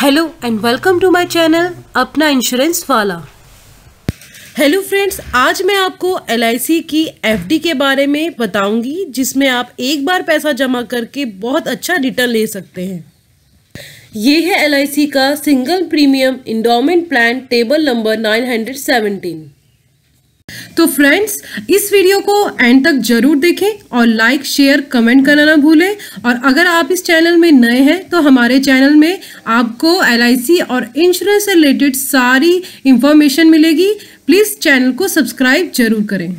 hello and welcome to my channel अपना insurance वाला hello friends आज मैं आपको एल की एफ के बारे में बताऊंगी जिसमें आप एक बार पैसा जमा करके बहुत अच्छा रिटर्न ले सकते हैं ये है एल का single premium endowment plan table number 917 तो फ्रेंड्स इस वीडियो को एंड तक जरूर देखें और लाइक शेयर कमेंट करना ना भूलें और अगर आप इस चैनल में नए हैं तो हमारे चैनल में आपको एल और इंश्योरेंस से रिलेटेड सारी इंफॉर्मेशन मिलेगी प्लीज़ चैनल को सब्सक्राइब जरूर करें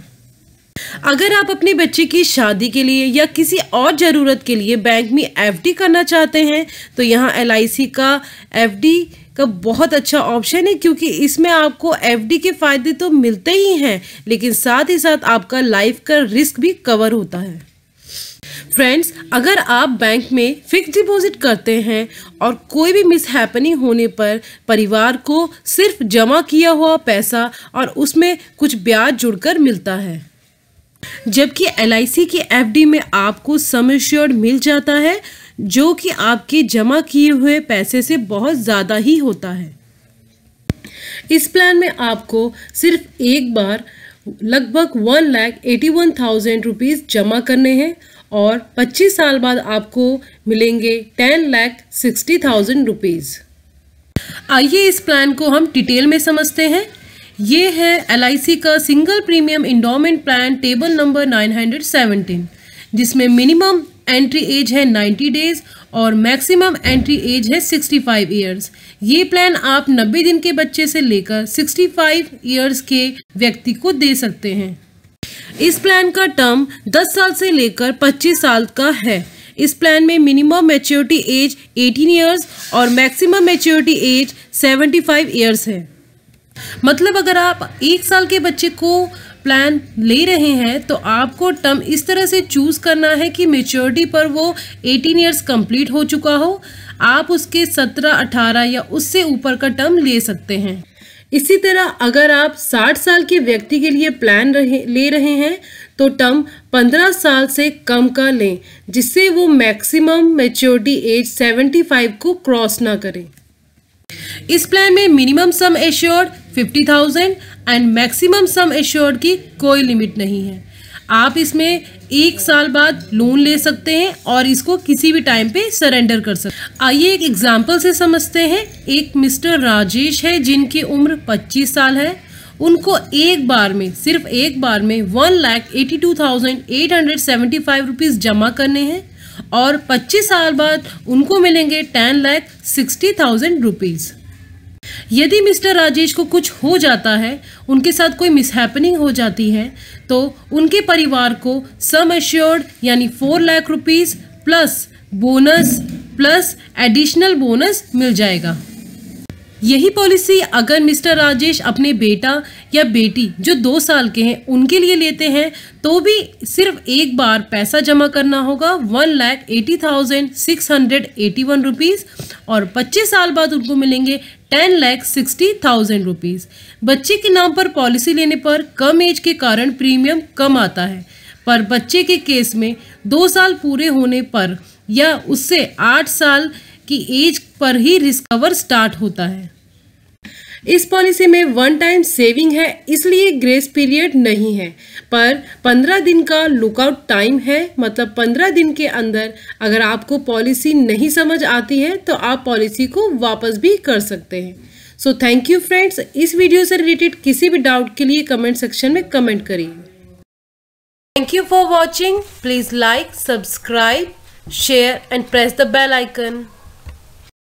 अगर आप अपने बच्चे की शादी के लिए या किसी और ज़रूरत के लिए बैंक में एफडी करना चाहते हैं तो यहाँ एलआईसी का एफडी का बहुत अच्छा ऑप्शन है क्योंकि इसमें आपको एफडी के फ़ायदे तो मिलते ही हैं लेकिन साथ ही साथ आपका लाइफ का रिस्क भी कवर होता है फ्रेंड्स अगर आप बैंक में फिक्स डिपॉजिट करते हैं और कोई भी मिस हैपनिंग होने पर परिवार को सिर्फ जमा किया हुआ पैसा और उसमें कुछ ब्याज जुड़कर मिलता है जबकि एल की एफ में आपको सम मिल जाता है जो कि आपके जमा किए हुए पैसे से बहुत ज़्यादा ही होता है इस प्लान में आपको सिर्फ एक बार लगभग one lakh eighty one thousand rupees जमा करने हैं और पच्चीस साल बाद आपको मिलेंगे ten lakh sixty thousand rupees आइए इस प्लान को हम डिटेल में समझते हैं ये है एल का single premium endowment plan table number nine hundred seventeen जिसमें मिनिमम एंट्री एज है 90 डेज और मैक्सिमम एंट्री एज है 65 फाइव ईयर्स ये प्लान आप 90 दिन के बच्चे से लेकर 65 फाइव ईयर्स के व्यक्ति को दे सकते हैं इस प्लान का टर्म 10 साल से लेकर 25 साल का है इस प्लान में मिनिमम मेच्योरिटी एज 18 ईयर्स और मैक्सिमम मेच्योरिटी एज 75 ईयर्स है मतलब अगर आप एक साल के बच्चे को प्लान ले रहे हैं तो आपको टर्म इस तरह से चूज़ करना है कि मेच्योरिटी पर वो एटीन ईयर्स कंप्लीट हो चुका हो आप उसके सत्रह 18 या उससे ऊपर का टर्म ले सकते हैं इसी तरह अगर आप 60 साल के व्यक्ति के लिए प्लान रहे ले रहे हैं तो टर्म 15 साल से कम का लें जिससे वो मैक्सिमम मेच्योरिटी एज 75 को क्रॉस ना करें इस प्लान में minimum sum assured 50,000 and maximum sum assured की कोई लिमिट नहीं है आप इसमें एक साल बाद लोन ले सकते हैं और इसको किसी भी टाइम पे सरेंडर कर सकते आइए एक एग्जाम्पल से समझते हैं एक मिस्टर राजेश है जिनकी उम्र 25 साल है उनको एक बार में सिर्फ एक बार में one lakh eighty two thousand eight hundred seventy five rupees जमा करने हैं और 25 साल बाद उनको मिलेंगे ten lakh sixty thousand rupees यदि मिस्टर राजेश को कुछ हो जाता है उनके साथ कोई मिसहैपनिंग हो जाती है तो उनके परिवार को सम एश्योर्ड यानी four lakh rupees plus bonus plus additional bonus मिल जाएगा यही पॉलिसी अगर मिस्टर राजेश अपने बेटा या बेटी जो दो साल के हैं उनके लिए लेते हैं तो भी सिर्फ एक बार पैसा जमा करना होगा one lakh eighty thousand six hundred eighty one rupees और पच्चीस साल बाद उनको मिलेंगे ten lakh sixty thousand rupees बच्चे के नाम पर पॉलिसी लेने पर कम एज के कारण प्रीमियम कम आता है पर बच्चे के केस में दो साल पूरे होने पर या उससे आठ साल की एज पर ही रिस्क कवर स्टार्ट होता है इस पॉलिसी में वन टाइम सेविंग है इसलिए ग्रेस पीरियड नहीं है पर पंद्रह दिन का लुकआउट टाइम है मतलब पंद्रह दिन के अंदर अगर आपको पॉलिसी नहीं समझ आती है तो आप पॉलिसी को वापस भी कर सकते हैं सो थैंक यू फ्रेंड्स इस वीडियो से रिलेटेड किसी भी डाउट के लिए कमेंट सेक्शन में कमेंट करिए thank you for watching please like subscribe share and press the bell icon